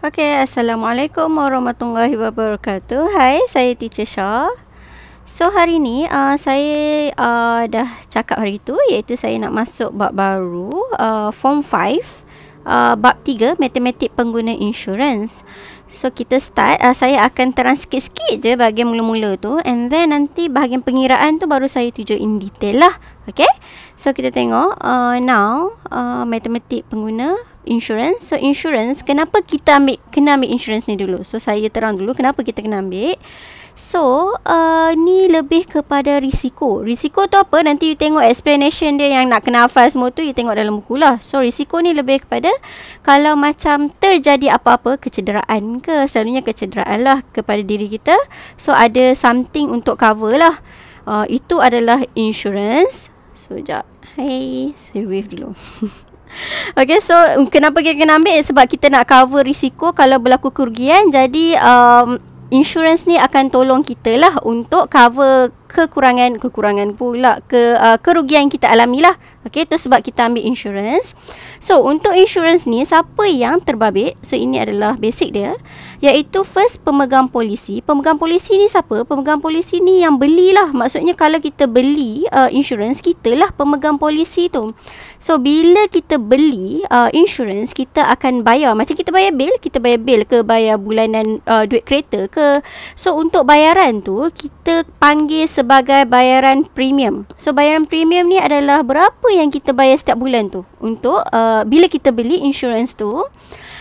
Okay, Assalamualaikum warahmatullahi wabarakatuh. Hai, saya Teacher Shah. So, hari ni uh, saya uh, dah cakap hari tu iaitu saya nak masuk bab baru uh, Form 5 uh, bab 3 matematik pengguna insurans. So kita start uh, saya akan terang sikit-sikit je bahagian mula-mula tu and then nanti bahagian pengiraan tu baru saya tuju in detail lah. Okay? So kita tengok uh, now uh, matematik pengguna insurance. So insurance, kenapa kita ambil kena ambil insurance ni dulu? So saya terang dulu kenapa kita kena ambil. So, uh, ni lebih kepada risiko. Risiko tu apa? Nanti you tengok explanation dia yang nak kena hafal semua tu, you tengok dalam buku lah. So, risiko ni lebih kepada kalau macam terjadi apa-apa, kecederaan ke? Selalunya kecederaan lah kepada diri kita. So, ada something untuk cover lah. Uh, itu adalah insurance. So, sekejap. Hai, saya wave dulu. Okay so um, kenapa kita kena ambil sebab kita nak cover risiko kalau berlaku kerugian jadi um, insurance ni akan tolong kita lah untuk cover kekurangan kekurangan pula ke uh, kerugian kita alami lah okay tu sebab kita ambil insurance so untuk insurance ni siapa yang terbabit so ini adalah basic dia iaitu first pemegang polisi. Pemegang polisi ni siapa? Pemegang polisi ni yang belilah. Maksudnya kalau kita beli uh, insurance, kita lah pemegang polisi tu. So bila kita beli uh, insurance, kita akan bayar. Macam kita bayar bil, kita bayar bil ke bayar bulanan uh, duit kereta ke. So untuk bayaran tu, kita panggil sebagai bayaran premium. So bayaran premium ni adalah berapa yang kita bayar setiap bulan tu untuk uh, bila kita beli insurance tu.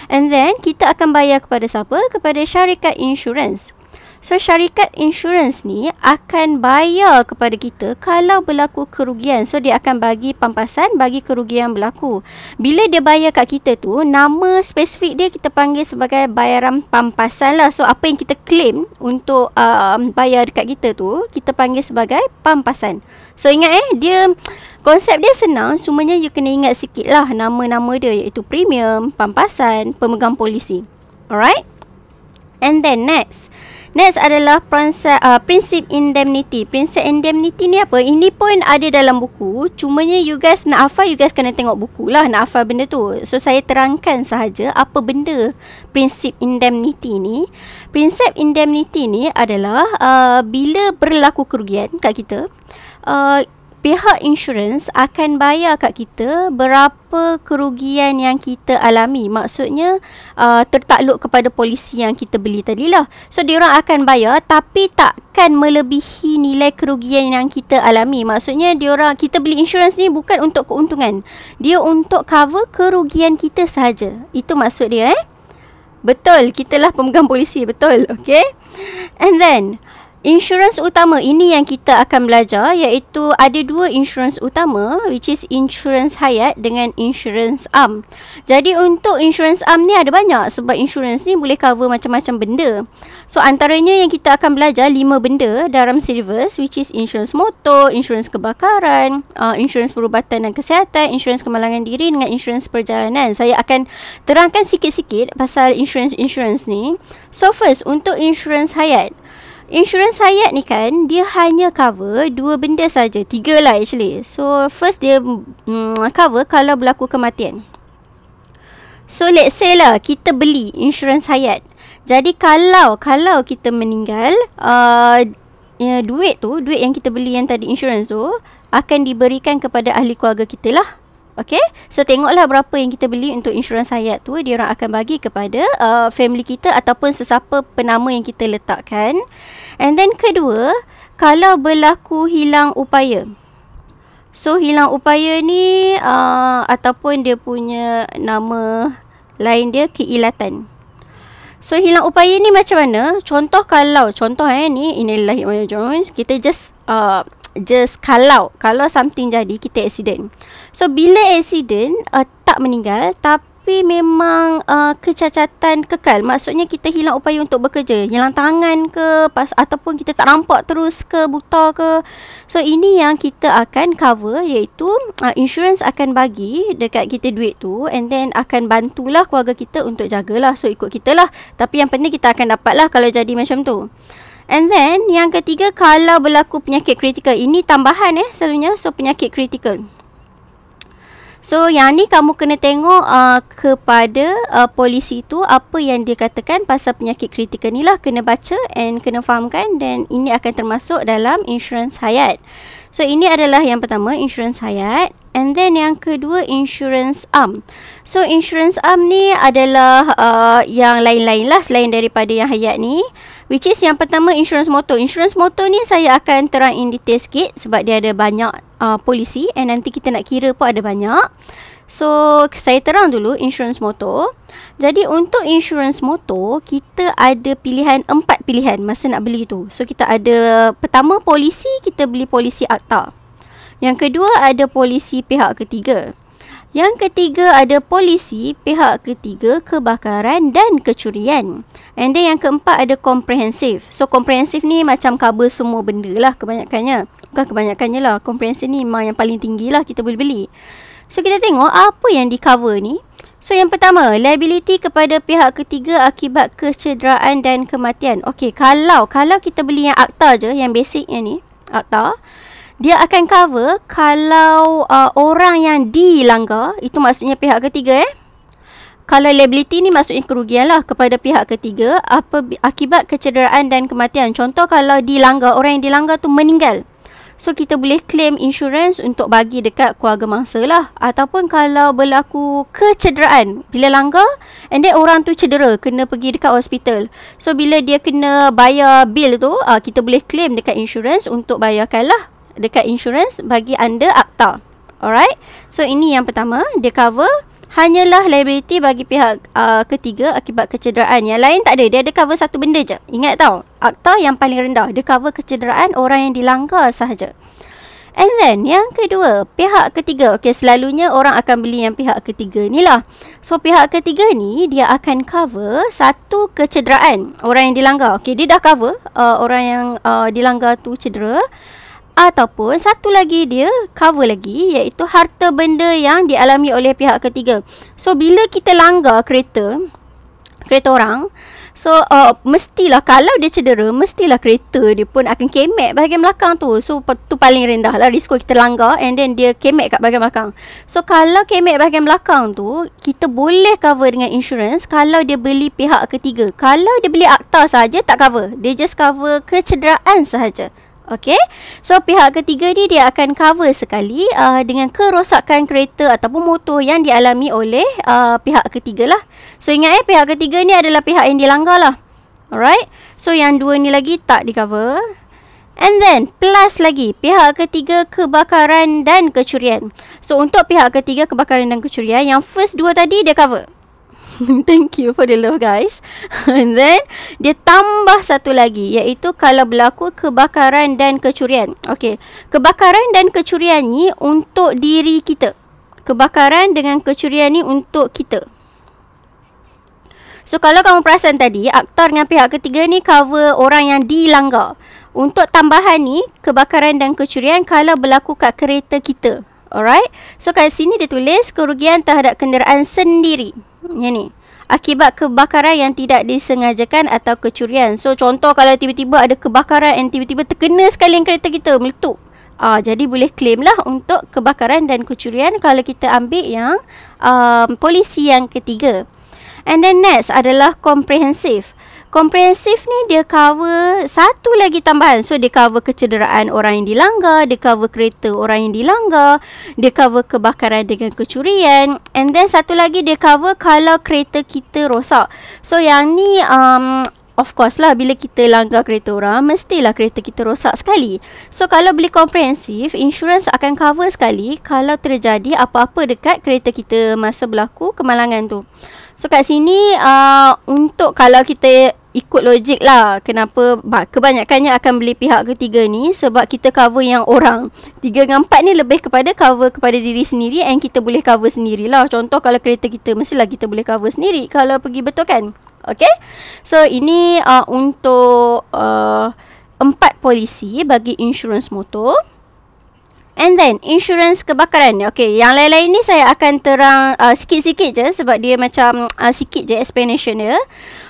And then kita akan bayar kepada siapa? Kepada syarikat insurans. So syarikat insurans ni akan bayar kepada kita kalau berlaku kerugian. So dia akan bagi pampasan bagi kerugian berlaku. Bila dia bayar kat kita tu, nama spesifik dia kita panggil sebagai bayaran pampasan lah. So apa yang kita claim untuk um, bayar dekat kita tu, kita panggil sebagai pampasan. So ingat eh, dia konsep dia senang. Semuanya you kena ingat sikit lah nama-nama dia iaitu premium, pampasan, pemegang polisi. Alright? And then next. Next adalah prinsip, uh, prinsip indemnity. Prinsip indemnity ni apa? Ini pun ada dalam buku. Cumanya you guys nak hafal, you guys kena tengok buku lah nak hafal benda tu. So, saya terangkan sahaja apa benda prinsip indemnity ni. Prinsip indemnity ni adalah uh, bila berlaku kerugian kat kita, uh, pihak insurans akan bayar kat kita berapa kerugian yang kita alami maksudnya uh, tertakluk kepada polisi yang kita beli tadi lah so dia orang akan bayar tapi takkan melebihi nilai kerugian yang kita alami maksudnya dia orang kita beli insurans ni bukan untuk keuntungan dia untuk cover kerugian kita saja. itu maksud dia eh Betul, kitalah pemegang polisi, betul, okay? And then, Insurans utama ini yang kita akan belajar iaitu ada dua insurans utama which is insurans hayat dengan insurans am. Jadi untuk insurans am ni ada banyak sebab insurans ni boleh cover macam-macam benda. So antaranya yang kita akan belajar lima benda dalam silvers which is insurans motor, insurans kebakaran, uh, insurans perubatan dan kesihatan, insurans kemalangan diri dengan insurans perjalanan. Saya akan terangkan sikit-sikit pasal insurans-insurans ni. So first untuk insurans hayat Insurans Hayat ni kan dia hanya cover dua benda saja, tiga lah actually. So first dia mm, cover kalau berlaku kematian. So let's say lah kita beli insurans Hayat. Jadi kalau kalau kita meninggal, uh, ya, duit tu, duit yang kita beli yang tadi insurans tu akan diberikan kepada ahli keluarga kita lah. Okay. So tengoklah berapa yang kita beli untuk insurans hayat tu. Dia orang akan bagi kepada uh, family kita ataupun sesiapa penama yang kita letakkan. And then kedua, kalau berlaku hilang upaya. So hilang upaya ni uh, ataupun dia punya nama lain dia keilatan. So hilang upaya ni macam mana? Contoh kalau contoh eh ni inilah Jones kita just uh, just kalau kalau something jadi kita accident. So bila accident uh, tak meninggal tapi memang uh, kecacatan kekal. Maksudnya kita hilang upaya untuk bekerja, hilang tangan ke pas, ataupun kita tak nampak terus ke buta ke. So ini yang kita akan cover iaitu uh, insurance akan bagi dekat kita duit tu and then akan bantulah keluarga kita untuk jagalah. So ikut kita lah. Tapi yang penting kita akan dapat lah kalau jadi macam tu. And then yang ketiga kalau berlaku penyakit kritikal. Ini tambahan eh selalunya so penyakit kritikal. So yang ni kamu kena tengok uh, kepada uh, polisi tu apa yang dia katakan pasal penyakit kritikal ni lah kena baca and kena fahamkan dan ini akan termasuk dalam insurans hayat. So ini adalah yang pertama insurans hayat. And then yang kedua insurance arm. So insurance arm ni adalah uh, yang lain-lain lah selain daripada yang hayat ni. Which is yang pertama insurance motor. Insurance motor ni saya akan terang in detail sikit sebab dia ada banyak uh, polisi and nanti kita nak kira pun ada banyak. So saya terang dulu insurance motor. Jadi untuk insurance motor kita ada pilihan empat pilihan masa nak beli tu. So kita ada pertama polisi kita beli polisi akta. Yang kedua ada polisi pihak ketiga. Yang ketiga ada polisi pihak ketiga kebakaran dan kecurian. And then yang keempat ada komprehensif. So komprehensif ni macam cover semua benda lah kebanyakannya. Bukan kebanyakannya lah. Komprehensif ni memang yang paling tinggi lah kita boleh beli. So kita tengok apa yang di cover ni. So yang pertama, liability kepada pihak ketiga akibat kecederaan dan kematian. Okay, kalau kalau kita beli yang akta je, yang basic yang ni, akta dia akan cover kalau uh, orang yang dilanggar itu maksudnya pihak ketiga eh kalau liability ni maksudnya kerugian lah kepada pihak ketiga apa akibat kecederaan dan kematian contoh kalau dilanggar orang yang dilanggar tu meninggal So kita boleh claim insurance untuk bagi dekat keluarga mangsa lah Ataupun kalau berlaku kecederaan Bila langgar And then orang tu cedera Kena pergi dekat hospital So bila dia kena bayar bil tu uh, Kita boleh claim dekat insurance untuk bayarkan lah dekat insurance bagi anda akta. Alright. So ini yang pertama, dia cover hanyalah liability bagi pihak uh, ketiga akibat kecederaan. Yang lain tak ada, dia ada cover satu benda je. Ingat tau, akta yang paling rendah, dia cover kecederaan orang yang dilanggar sahaja. And then yang kedua, pihak ketiga. Okey, selalunya orang akan beli yang pihak ketiga ni lah. So pihak ketiga ni dia akan cover satu kecederaan orang yang dilanggar. Okay, dia dah cover uh, orang yang uh, dilanggar tu cedera ataupun satu lagi dia cover lagi iaitu harta benda yang dialami oleh pihak ketiga. So bila kita langgar kereta kereta orang So uh, mestilah kalau dia cedera mestilah kereta dia pun akan kemek bahagian belakang tu. So tu paling rendah lah risiko kita langgar and then dia kemek kat bahagian belakang. So kalau kemek bahagian belakang tu kita boleh cover dengan insurance kalau dia beli pihak ketiga. Kalau dia beli akta saja tak cover. Dia just cover kecederaan sahaja. Okay. So pihak ketiga ni dia akan cover sekali uh, dengan kerosakan kereta ataupun motor yang dialami oleh uh, pihak ketiga lah. So ingat eh pihak ketiga ni adalah pihak yang dilanggar lah. Alright. So yang dua ni lagi tak di cover. And then plus lagi pihak ketiga kebakaran dan kecurian. So untuk pihak ketiga kebakaran dan kecurian yang first dua tadi dia cover. Thank you for the love guys. And then dia tambah satu lagi iaitu kalau berlaku kebakaran dan kecurian. Okey. Kebakaran dan kecurian ni untuk diri kita. Kebakaran dengan kecurian ni untuk kita. So kalau kamu perasan tadi aktor dengan pihak ketiga ni cover orang yang dilanggar. Untuk tambahan ni kebakaran dan kecurian kalau berlaku kat kereta kita. Alright. So kat sini dia tulis kerugian terhadap kenderaan sendiri yang ni akibat kebakaran yang tidak disengajakan atau kecurian. So contoh kalau tiba-tiba ada kebakaran dan tiba-tiba terkena sekali yang kereta kita meletup. Ah uh, jadi boleh claim lah untuk kebakaran dan kecurian kalau kita ambil yang um, polisi yang ketiga. And then next adalah comprehensive komprehensif ni dia cover satu lagi tambahan. So dia cover kecederaan orang yang dilanggar, dia cover kereta orang yang dilanggar, dia cover kebakaran dengan kecurian and then satu lagi dia cover kalau kereta kita rosak. So yang ni um Of course lah bila kita langgar kereta orang mestilah kereta kita rosak sekali. So kalau beli komprehensif, insurance akan cover sekali kalau terjadi apa-apa dekat kereta kita masa berlaku kemalangan tu. So kat sini uh, untuk kalau kita ikut logik lah kenapa kebanyakannya akan beli pihak ketiga ni sebab kita cover yang orang. Tiga dengan empat ni lebih kepada cover kepada diri sendiri and kita boleh cover sendiri lah. Contoh kalau kereta kita mestilah kita boleh cover sendiri kalau pergi betul kan? Okay? So ini uh, untuk uh, empat polisi bagi insurans motor. And then insurance kebakaran ni. Okay, yang lain-lain ni saya akan terang uh, sikit-sikit je sebab dia macam uh, sikit je explanation dia.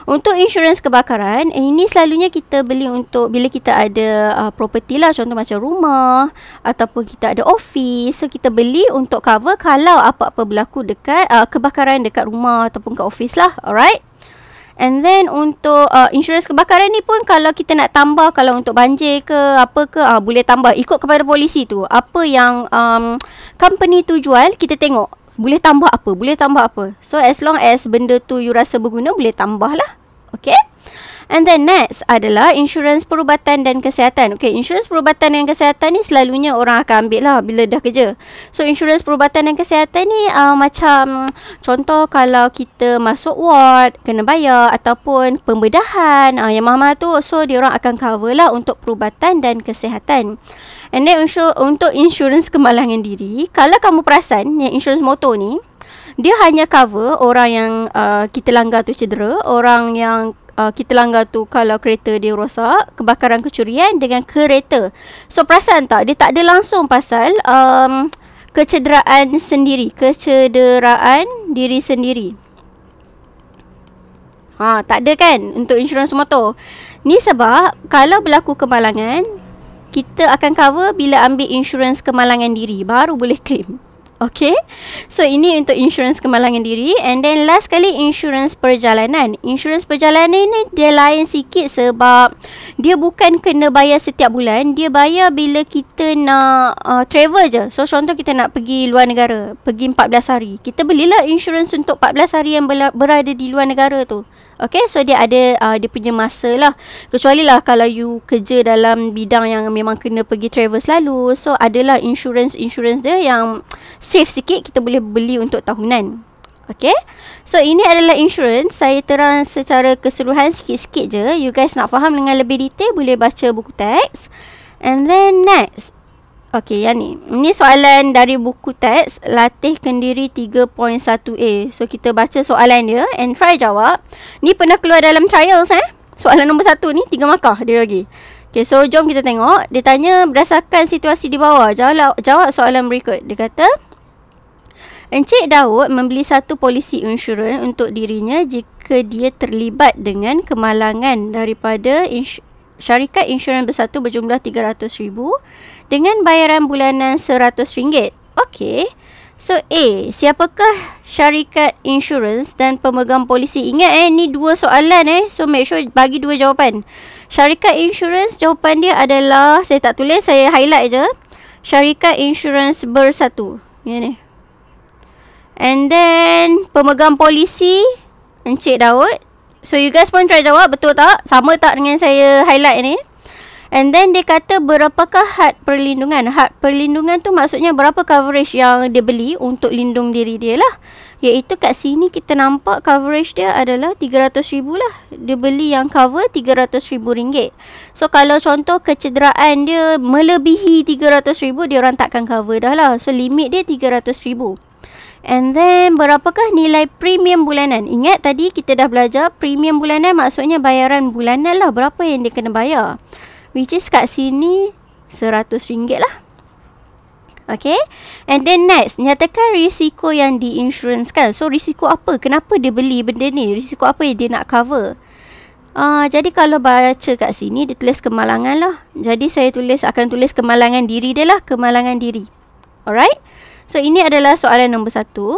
Untuk insurans kebakaran, eh, ini selalunya kita beli untuk bila kita ada uh, property lah. Contoh macam rumah ataupun kita ada office. So, kita beli untuk cover kalau apa-apa berlaku dekat uh, kebakaran dekat rumah ataupun kat office lah. Alright. And then untuk uh, insurans kebakaran ni pun kalau kita nak tambah kalau untuk banjir ke apa ke uh, boleh tambah ikut kepada polisi tu. Apa yang um, company tu jual kita tengok boleh tambah apa, boleh tambah apa. So as long as benda tu you rasa berguna boleh tambah lah. Okay? And then next adalah insurans perubatan dan kesihatan. Okay, insurans perubatan dan kesihatan ni selalunya orang akan ambil lah bila dah kerja. So, insurans perubatan dan kesihatan ni uh, macam contoh kalau kita masuk ward, kena bayar ataupun pembedahan uh, yang mahal-mahal tu. So, dia orang akan cover lah untuk perubatan dan kesihatan. And then untuk insurans kemalangan diri, kalau kamu perasan yang insurans motor ni, dia hanya cover orang yang uh, kita langgar tu cedera orang yang uh, kita langgar tu kalau kereta dia rosak kebakaran kecurian dengan kereta so perasan tak dia tak ada langsung pasal um, kecederaan sendiri kecederaan diri sendiri ha tak ada kan untuk insurans motor ni sebab kalau berlaku kemalangan kita akan cover bila ambil insurans kemalangan diri baru boleh claim Okay. So, ini untuk insurans kemalangan diri. And then, last kali, insurans perjalanan. Insurans perjalanan ni, dia lain sikit sebab dia bukan kena bayar setiap bulan. Dia bayar bila kita nak uh, travel je. So, contoh kita nak pergi luar negara. Pergi 14 hari. Kita belilah insurans untuk 14 hari yang berada di luar negara tu. Okay, so dia ada uh, dia punya masa lah. Kecuali lah kalau you kerja dalam bidang yang memang kena pergi travel selalu. So, adalah insurance-insurance dia yang safe sikit kita boleh beli untuk tahunan. Okay, so ini adalah insurance. Saya terang secara keseluruhan sikit-sikit je. You guys nak faham dengan lebih detail boleh baca buku teks. And then next, Okey, yang ni. Ini soalan dari buku teks Latih Kendiri 3.1A. So, kita baca soalan dia and try jawab. Ni pernah keluar dalam trials eh. Soalan nombor satu ni, tiga markah dia lagi. Okey, so jom kita tengok. Dia tanya berdasarkan situasi di bawah. Jawab, jawab soalan berikut. Dia kata, Encik Daud membeli satu polisi insurans untuk dirinya jika dia terlibat dengan kemalangan daripada insu- syarikat insurans bersatu berjumlah RM300,000 dengan bayaran bulanan RM100. Okey. So A, siapakah syarikat insurans dan pemegang polisi? Ingat eh, ni dua soalan eh. So make sure bagi dua jawapan. Syarikat insurans, jawapan dia adalah, saya tak tulis, saya highlight je. Syarikat insurans bersatu. Ya ni. And then, pemegang polisi, Encik Daud. So you guys pun try jawab, betul tak? Sama tak dengan saya highlight ni? Eh? And then dia kata berapakah had perlindungan. Had perlindungan tu maksudnya berapa coverage yang dia beli untuk lindung diri dia lah. Iaitu kat sini kita nampak coverage dia adalah RM300,000 lah. Dia beli yang cover RM300,000. So kalau contoh kecederaan dia melebihi RM300,000, dia orang takkan cover dah lah. So limit dia RM300,000. And then berapakah nilai premium bulanan? Ingat tadi kita dah belajar premium bulanan maksudnya bayaran bulanan lah berapa yang dia kena bayar. Which is kat sini RM100 lah Okay And then next Nyatakan risiko yang diinsuranskan So risiko apa? Kenapa dia beli benda ni? Risiko apa yang dia nak cover? Uh, jadi kalau baca kat sini Dia tulis kemalangan lah Jadi saya tulis akan tulis kemalangan diri dia lah Kemalangan diri Alright So ini adalah soalan nombor satu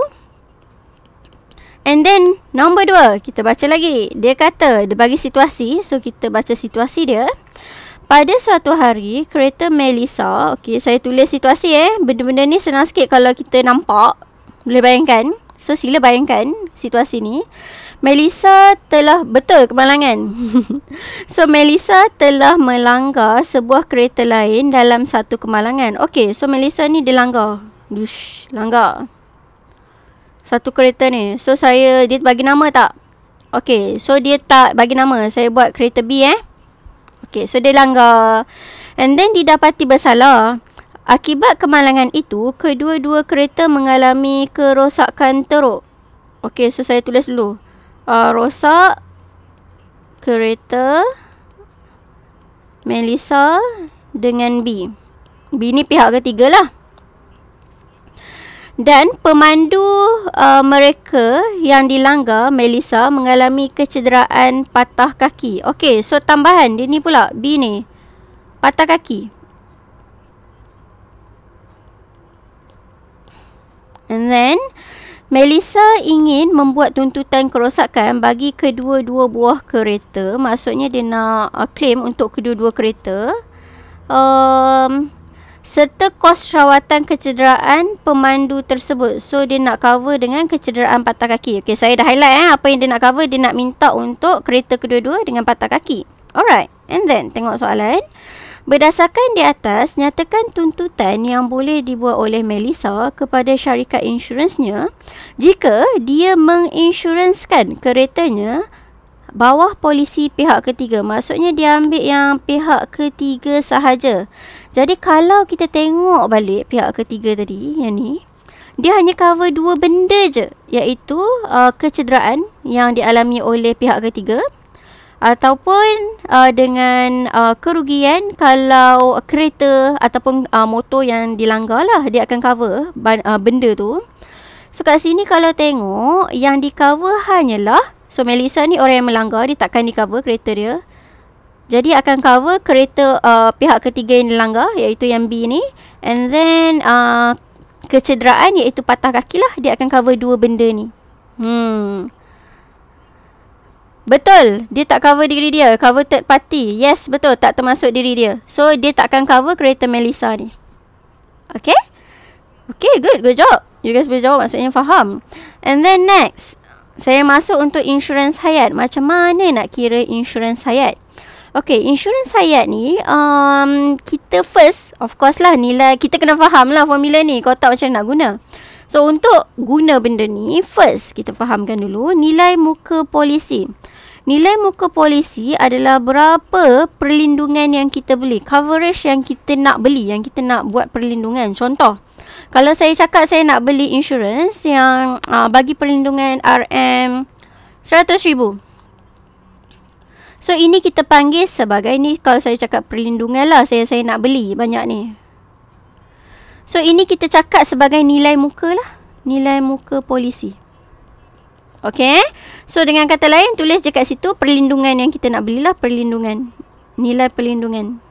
And then nombor dua Kita baca lagi Dia kata Dia bagi situasi So kita baca situasi dia pada suatu hari, kereta Melissa, okay saya tulis situasi eh. Benda-benda ni senang sikit kalau kita nampak. Boleh bayangkan? So, sila bayangkan situasi ni. Melissa telah betul kemalangan. so, Melissa telah melanggar sebuah kereta lain dalam satu kemalangan. Okay, so Melissa ni dia langgar. Dush, langgar. Satu kereta ni. So, saya, dia bagi nama tak? okay, so dia tak bagi nama. Saya buat kereta B eh. Okey, so dia langgar. And then didapati bersalah. Akibat kemalangan itu, kedua-dua kereta mengalami kerosakan teruk. Okey, so saya tulis dulu. Uh, rosak kereta Melissa dengan B. B ni pihak ketiga lah dan pemandu uh, mereka yang dilanggar Melissa mengalami kecederaan patah kaki. Okey, so tambahan dia ni pula B ni. Patah kaki. And then Melissa ingin membuat tuntutan kerosakan bagi kedua-dua buah kereta. Maksudnya dia nak uh, claim untuk kedua-dua kereta. Um, serta kos rawatan kecederaan pemandu tersebut. So dia nak cover dengan kecederaan patah kaki. Okey, saya dah highlight eh apa yang dia nak cover, dia nak minta untuk kereta kedua-dua dengan patah kaki. Alright. And then tengok soalan. Berdasarkan di atas, nyatakan tuntutan yang boleh dibuat oleh Melissa kepada syarikat insuransnya jika dia menginsuranskan keretanya bawah polisi pihak ketiga. Maksudnya dia ambil yang pihak ketiga sahaja. Jadi kalau kita tengok balik pihak ketiga tadi yang ni, dia hanya cover dua benda je iaitu uh, kecederaan yang dialami oleh pihak ketiga ataupun uh, dengan uh, kerugian kalau kereta ataupun uh, motor yang dilanggar lah dia akan cover uh, benda tu. So kat sini kalau tengok yang di cover hanyalah So Melissa ni orang yang melanggar Dia takkan di cover kereta dia Jadi akan cover kereta uh, pihak ketiga yang dilanggar Iaitu yang B ni And then uh, kecederaan iaitu patah kaki lah Dia akan cover dua benda ni Hmm Betul, dia tak cover diri dia, cover third party. Yes, betul, tak termasuk diri dia. So, dia takkan cover kereta Melissa ni. Okay? Okay, good, good job. You guys boleh jawab maksudnya faham. And then next, saya masuk untuk insurans hayat. Macam mana nak kira insurans hayat? Okay, insurans hayat ni, um, kita first, of course lah nilai, kita kena faham lah formula ni. Kau tak macam nak guna. So, untuk guna benda ni, first kita fahamkan dulu nilai muka polisi. Nilai muka polisi adalah berapa perlindungan yang kita beli. Coverage yang kita nak beli, yang kita nak buat perlindungan. Contoh, kalau saya cakap saya nak beli insurans yang uh, bagi perlindungan RM 100,000. So ini kita panggil sebagai ni kalau saya cakap perlindungan lah saya saya nak beli banyak ni. So ini kita cakap sebagai nilai muka lah. Nilai muka polisi. Okay. So dengan kata lain tulis je kat situ perlindungan yang kita nak belilah perlindungan. Nilai perlindungan. Perlindungan.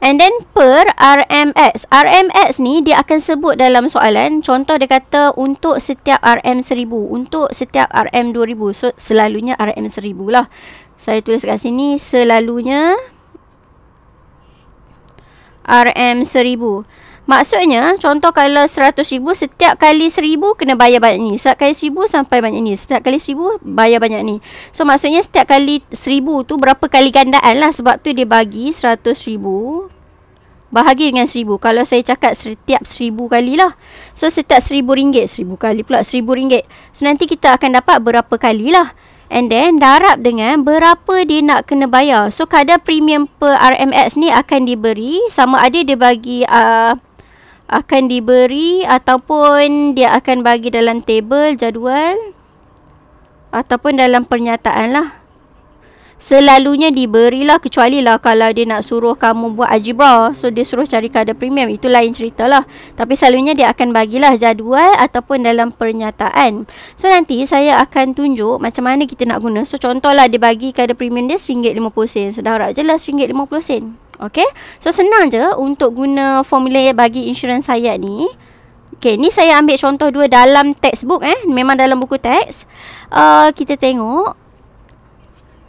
And then per RMX. RMX ni dia akan sebut dalam soalan. Contoh dia kata untuk setiap RM1000. Untuk setiap RM2000. So selalunya RM1000 lah. Saya tulis kat sini selalunya RM1000. Maksudnya, contoh kalau RM100,000, setiap kali RM1,000 kena bayar banyak ni. Setiap kali RM1,000 sampai banyak ni. Setiap kali RM1,000 bayar banyak ni. So, maksudnya setiap kali RM1,000 tu berapa kali gandaan lah. Sebab tu dia bagi RM100,000 bahagi dengan RM1,000. Kalau saya cakap setiap RM1,000 kali lah. So, setiap RM1,000, RM1,000 kali pula RM1,000. So, nanti kita akan dapat berapa kali lah. And then darab dengan berapa dia nak kena bayar. So kadar premium per RMX ni akan diberi sama ada dia bagi uh, akan diberi ataupun dia akan bagi dalam table jadual ataupun dalam pernyataan lah. Selalunya diberilah kecuali lah kalau dia nak suruh kamu buat algebra. So dia suruh cari kadar premium. Itu lain cerita lah. Tapi selalunya dia akan bagilah jadual ataupun dalam pernyataan. So nanti saya akan tunjuk macam mana kita nak guna. So contohlah dia bagi kadar premium dia RM1.50. So darab je lah RM1.50. Okay. So, senang je untuk guna formula bagi insurans saya ni. Okay, ni saya ambil contoh dua dalam textbook eh. Memang dalam buku teks. Uh, kita tengok.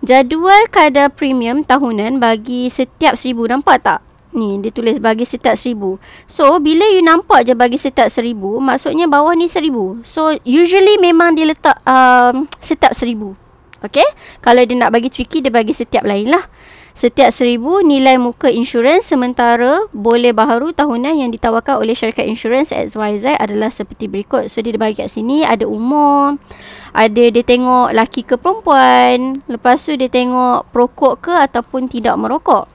Jadual kadar premium tahunan bagi setiap seribu. Nampak tak? Ni, dia tulis bagi setiap seribu. So, bila you nampak je bagi setiap seribu, maksudnya bawah ni seribu. So, usually memang dia letak uh, setiap seribu. Okay? Kalau dia nak bagi tricky, dia bagi setiap lain lah. Setiap seribu nilai muka insurans sementara boleh baharu tahunan yang ditawarkan oleh syarikat insurans XYZ adalah seperti berikut. So, dia bagi kat sini ada umur, ada dia tengok laki ke perempuan, lepas tu dia tengok perokok ke ataupun tidak merokok.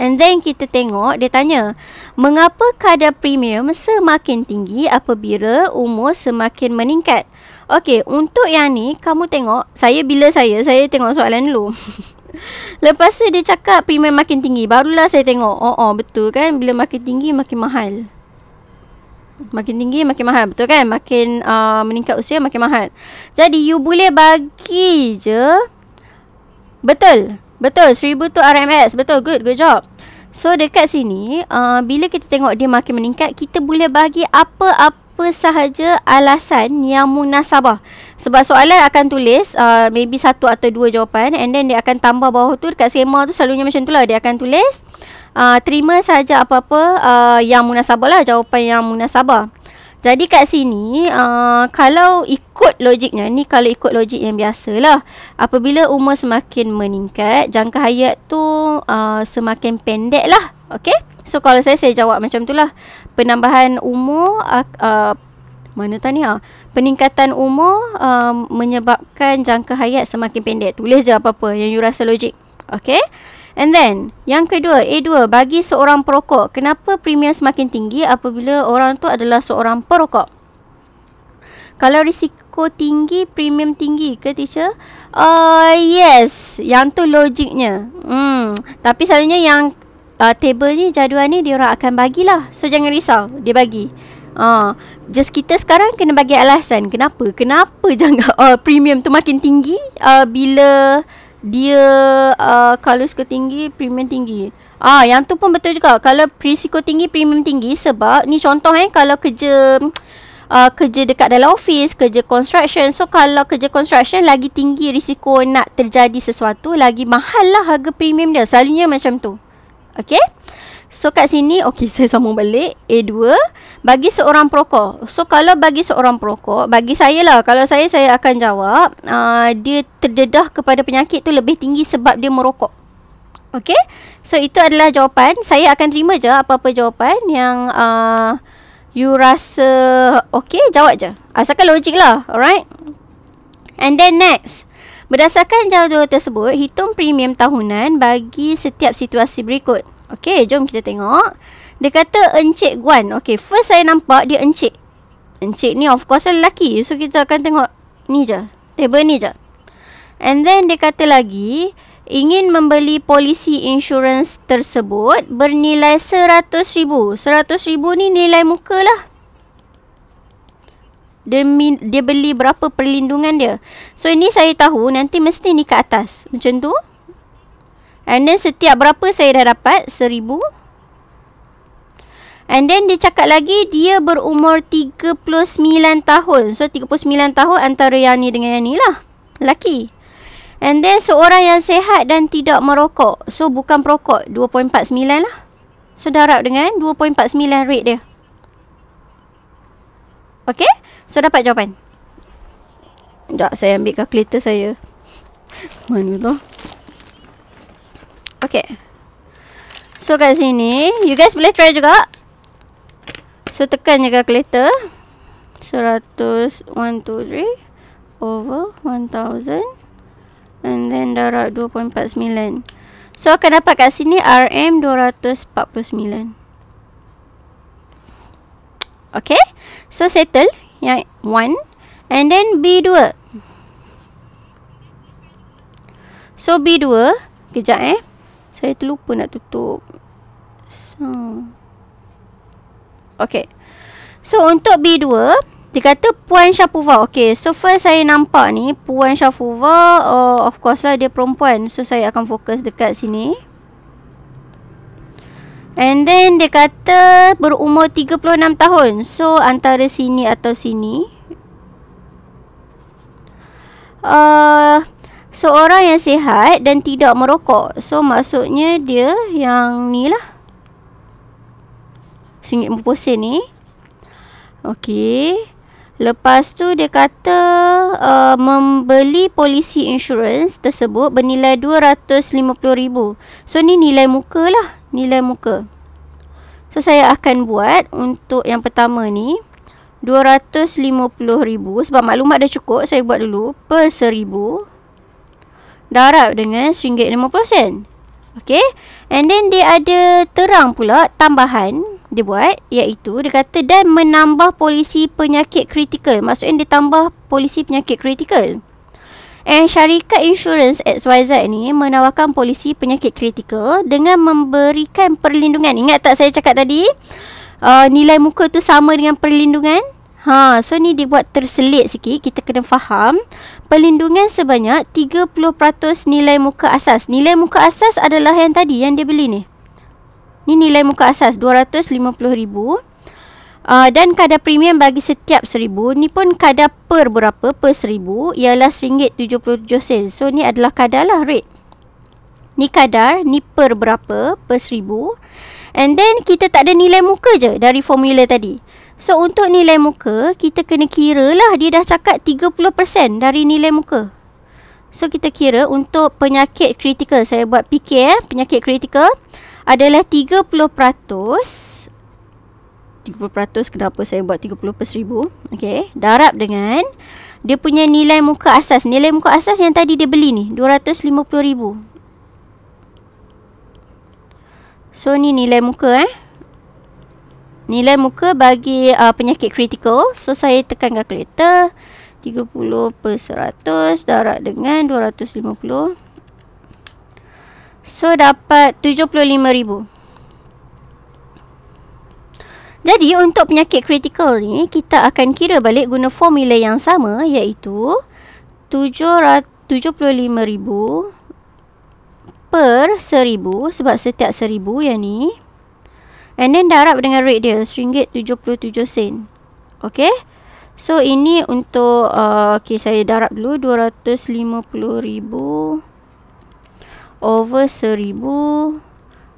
And then kita tengok, dia tanya, mengapa kadar premium semakin tinggi apabila umur semakin meningkat? Okey, untuk yang ni, kamu tengok, saya bila saya, saya tengok soalan dulu. Lepas tu dia cakap premium makin tinggi. Barulah saya tengok. Oh, oh betul kan? Bila makin tinggi, makin mahal. Makin tinggi, makin mahal. Betul kan? Makin uh, meningkat usia, makin mahal. Jadi, you boleh bagi je. Betul. Betul. Seribu tu RMS Betul. Good. Good job. So, dekat sini, uh, bila kita tengok dia makin meningkat, kita boleh bagi apa-apa apa sahaja alasan yang munasabah. Sebab soalan akan tulis uh, maybe satu atau dua jawapan and then dia akan tambah bawah tu dekat sema tu selalunya macam tu lah. Dia akan tulis uh, terima sahaja apa-apa uh, yang munasabah lah jawapan yang munasabah. Jadi kat sini uh, kalau ikut logiknya ni kalau ikut logik yang biasa lah, apabila umur semakin meningkat jangka hayat tu uh, semakin pendek lah okay? So kalau saya saya jawab macam itulah. Penambahan umur uh, uh, mana tanya ah. peningkatan umur uh, menyebabkan jangka hayat semakin pendek tulis je apa-apa yang you rasa logik Okay, and then yang kedua A2 bagi seorang perokok kenapa premium semakin tinggi apabila orang tu adalah seorang perokok kalau risiko tinggi premium tinggi ke teacher uh, yes yang tu logiknya hmm tapi selalunya yang uh, table ni jadual ni dia orang akan bagilah. So jangan risau, dia bagi. Ah, uh, just kita sekarang kena bagi alasan kenapa? Kenapa jangan uh, premium tu makin tinggi uh, bila dia uh, kalau suka tinggi premium tinggi. Ah, yang tu pun betul juga. Kalau risiko tinggi premium tinggi sebab ni contoh eh kalau kerja Uh, kerja dekat dalam office, kerja construction. So kalau kerja construction lagi tinggi risiko nak terjadi sesuatu, lagi mahal lah harga premium dia. Selalunya macam tu. Okay. So kat sini, okay saya sambung balik. A2, bagi seorang perokok. So kalau bagi seorang perokok, bagi saya lah. Kalau saya, saya akan jawab. Uh, dia terdedah kepada penyakit tu lebih tinggi sebab dia merokok. Okay. So itu adalah jawapan. Saya akan terima je apa-apa jawapan yang uh, you rasa okay. Jawab je. Asalkan logik lah. Alright. And then next. Berdasarkan jadual tersebut, hitung premium tahunan bagi setiap situasi berikut. Okey, jom kita tengok. Dia kata Encik Guan. Okey, first saya nampak dia Encik. Encik ni of course lelaki. So, kita akan tengok ni je. Table ni je. And then, dia kata lagi, ingin membeli polisi insurans tersebut bernilai RM100,000. RM100,000 ni nilai muka lah dia min, dia beli berapa perlindungan dia. So ini saya tahu nanti mesti ni ke atas. Macam tu. And then setiap berapa saya dah dapat? Seribu. And then dia cakap lagi dia berumur 39 tahun. So 39 tahun antara yang ni dengan yang ni lah. Lelaki. And then seorang yang sehat dan tidak merokok. So bukan perokok. 2.49 lah. So darab dengan 2.49 rate dia. Okay. So dapat jawapan Sekejap saya ambil calculator saya Mana tu Okay So kat sini You guys boleh try juga So tekan je calculator 100 1, 2, 3 Over 1000 And then darat 2.49 So akan dapat kat sini RM249 Okay So settle yang 1 and then B2. So B2, kejap eh. Saya terlupa nak tutup. So. Okay. So untuk B2, dia kata Puan shafuva Okay, so first saya nampak ni Puan shafuva oh of course lah dia perempuan. So saya akan fokus dekat sini. And then dia kata berumur 36 tahun. So antara sini atau sini. Uh, seorang yang sihat dan tidak merokok. So maksudnya dia yang ni lah. Singit mempusin ni. Okay. Lepas tu dia kata uh, membeli polisi insurans tersebut bernilai RM250,000. So ni nilai muka lah nilai muka. So saya akan buat untuk yang pertama ni 250,000 sebab maklumat dah cukup saya buat dulu per 1000 darab dengan RM1.50. Okay, And then dia ada terang pula tambahan dia buat iaitu dia kata dan menambah polisi penyakit kritikal. Maksudnya dia tambah polisi penyakit kritikal. And syarikat insurans XYZ ni menawarkan polisi penyakit kritikal dengan memberikan perlindungan. Ingat tak saya cakap tadi? Uh, nilai muka tu sama dengan perlindungan. Ha, so ni dibuat terselit sikit. Kita kena faham. Perlindungan sebanyak 30% nilai muka asas. Nilai muka asas adalah yang tadi yang dia beli ni. Ni nilai muka asas RM250,000. Uh, dan kadar premium bagi setiap seribu ni pun kadar per berapa per seribu ialah RM1.77. So ni adalah kadar lah rate. Ni kadar ni per berapa per seribu. And then kita tak ada nilai muka je dari formula tadi. So untuk nilai muka kita kena kira lah dia dah cakap 30% dari nilai muka. So kita kira untuk penyakit kritikal saya buat PK eh penyakit kritikal adalah 30% 30% kenapa saya buat 30 okey darab dengan dia punya nilai muka asas nilai muka asas yang tadi dia beli ni 250,000. so ni nilai muka eh nilai muka bagi uh, penyakit kritikal so saya tekan kalkulator 30 per darab dengan 250 so dapat 75 jadi untuk penyakit kritikal ni kita akan kira balik guna formula yang sama iaitu 775,000 per 1,000 sebab setiap 1,000 yang ni and then darab dengan rate dia RM1.77 Okay So ini untuk uh, okay saya darab dulu 250,000 over 1,000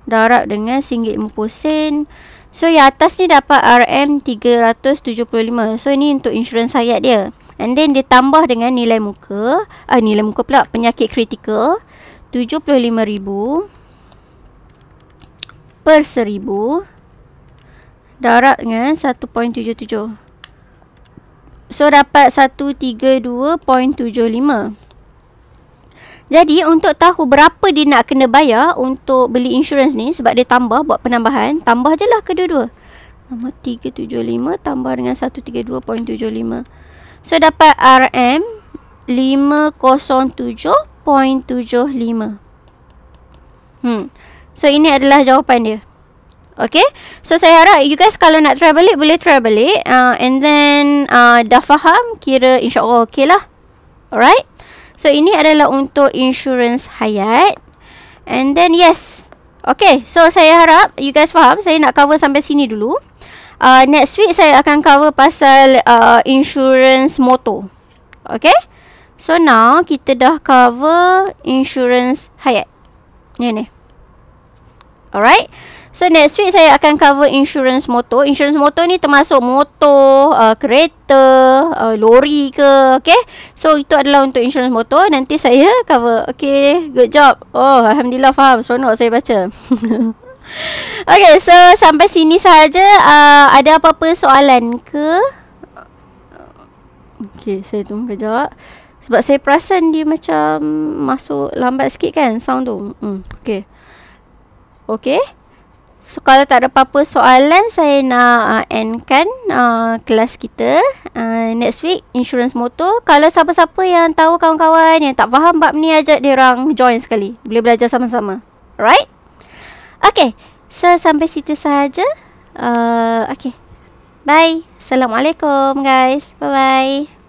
darab dengan RM1.50 So yang atas ni dapat RM375. So ini untuk insurans hayat dia. And then dia tambah dengan nilai muka. Ah nilai muka pula penyakit kritikal. RM75,000 per seribu darab dengan 1.77 so dapat 132.75 jadi untuk tahu berapa dia nak kena bayar untuk beli insurans ni sebab dia tambah buat penambahan, tambah je lah kedua-dua. Nombor 375 tambah dengan 132.75. So dapat RM 507.75. Hmm. So ini adalah jawapan dia. Okay. So saya harap you guys kalau nak try balik boleh try balik. Uh, and then uh, dah faham kira insyaAllah okay lah. Alright. So ini adalah untuk insurance hayat. And then yes. Okay. So saya harap you guys faham. Saya nak cover sampai sini dulu. Uh, next week saya akan cover pasal uh, insurans motor. Okay. So now kita dah cover insurance hayat. Ni ni. Alright. So next week saya akan cover insurance motor. Insurance motor ni termasuk motor, uh, kereta, uh, lori ke. Okay. So itu adalah untuk insurance motor. Nanti saya cover. Okay. Good job. Oh Alhamdulillah faham. Seronok saya baca. okay. So sampai sini sahaja. Uh, ada apa-apa soalan ke? Okay. Saya tunggu kejap. Sebab saya perasan dia macam masuk lambat sikit kan sound tu. Hmm, okay. Okay. So kalau tak ada apa-apa soalan saya nak uh, endkan uh, kelas kita uh, next week insurance motor. Kalau siapa-siapa yang tahu kawan-kawan yang tak faham bab ni ajak dia orang join sekali. Boleh belajar sama-sama. Right? Okay. So sampai situ sahaja. Uh, okay. Bye. Assalamualaikum guys. Bye-bye.